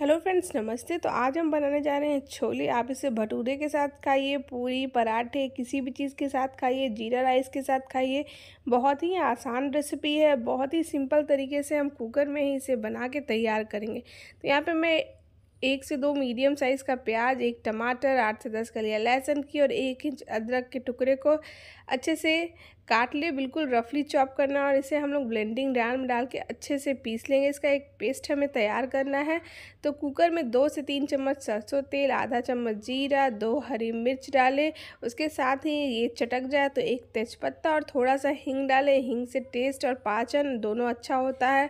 hello friends नमस्ते तो आज हम बनाने जा रहे हैं छोले आप इसे भटूरे के साथ खाइए पूरी पराठे किसी भी चीज़ के साथ खाइए जीरा राइस के साथ खाइए बहुत ही आसान रेसिपी है बहुत ही सिंपल तरीके से हम कुकर में ही इसे बना के तैयार करेंगे तो यहाँ पे मैं एक से दो मीडियम साइज़ का प्याज एक टमाटर आठ से दस कलिया लहसुन की और एक इंच अदरक के टुकड़े को अच्छे से काट लिए बिल्कुल रफली चॉप करना और इसे हम लोग ब्लेंडिंग डाल में डाल के अच्छे से पीस लेंगे इसका एक पेस्ट हमें तैयार करना है तो कुकर में दो से तीन चम्मच सरसों तेल आधा चम्मच जीरा दो हरी मिर्च डालें उसके साथ ही ये चटक जाए तो एक तेज़पत्ता और थोड़ा सा हींग डालें हींग से टेस्ट और पाचन दोनों अच्छा होता है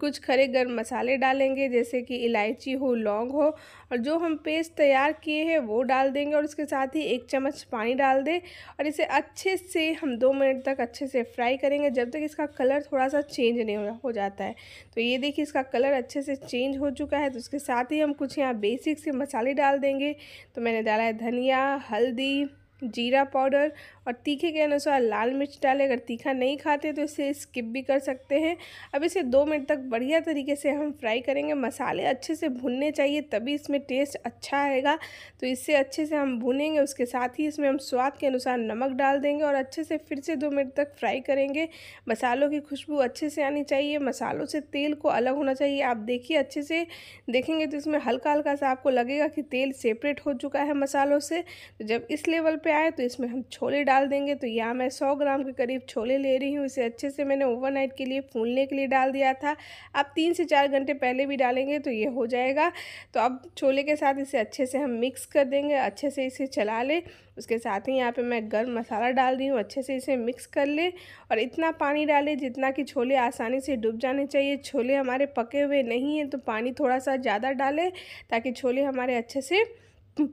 कुछ खड़े गर्म मसाले डालेंगे जैसे कि इलायची हो लौंग हो और जो हम पेस्ट तैयार किए हैं वो डाल देंगे और उसके साथ ही एक चम्मच पानी डाल दें और इसे अच्छे से हम दो मिनट तक अच्छे से फ्राई करेंगे जब तक इसका कलर थोड़ा सा चेंज नहीं हो जाता है तो ये देखिए इसका कलर अच्छे से चेंज हो चुका है तो उसके साथ ही हम कुछ यहाँ बेसिक से मसाले डाल देंगे तो मैंने डाला है धनिया हल्दी जीरा पाउडर और तीखे के अनुसार लाल मिर्च डालें अगर तीखा नहीं खाते तो इसे स्किप भी कर सकते हैं अब इसे दो मिनट तक बढ़िया तरीके से हम फ्राई करेंगे मसाले अच्छे से भुनने चाहिए तभी इसमें टेस्ट अच्छा आएगा तो इससे अच्छे से हम भुनेंगे उसके साथ ही इसमें हम स्वाद के अनुसार नमक डाल देंगे और अच्छे से फिर से दो मिनट तक फ्राई करेंगे मसालों की खुशबू अच्छे से आनी चाहिए मसालों से तेल को अलग होना चाहिए आप देखिए अच्छे से देखेंगे तो इसमें हल्का हल्का सा आपको लगेगा कि तेल सेपरेट हो चुका है मसालों से तो जब इस लेवल पर पे आए तो इसमें हम छोले डाल देंगे तो यहाँ मैं 100 ग्राम के करीब छोले ले रही हूँ इसे अच्छे से मैंने ओवरनाइट के लिए फूलने के लिए डाल दिया था आप तीन से चार घंटे पहले भी डालेंगे तो ये हो जाएगा तो अब छोले के साथ इसे अच्छे से हम मिक्स कर देंगे अच्छे से इसे चला ले उसके साथ ही यहाँ पे मैं गर्म मसाला डाल रही हूँ अच्छे से इसे मिक्स कर ले और इतना पानी डालें जितना कि छोले आसानी से डूब जाने चाहिए छोले हमारे पके हुए नहीं हैं तो पानी थोड़ा सा ज़्यादा डालें ताकि छोले हमारे अच्छे से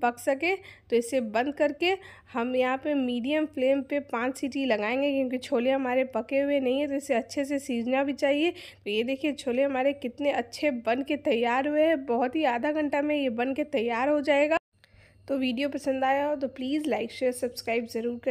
पक सके तो इसे बंद करके हम यहाँ पे मीडियम फ्लेम पे पांच सीटी लगाएंगे क्योंकि छोले हमारे पके हुए नहीं है तो इसे अच्छे से सीजना भी चाहिए तो ये देखिए छोले हमारे कितने अच्छे बन के तैयार हुए हैं बहुत ही आधा घंटा में ये बन के तैयार हो जाएगा तो वीडियो पसंद आया हो तो प्लीज़ लाइक शेयर सब्सक्राइब ज़रूर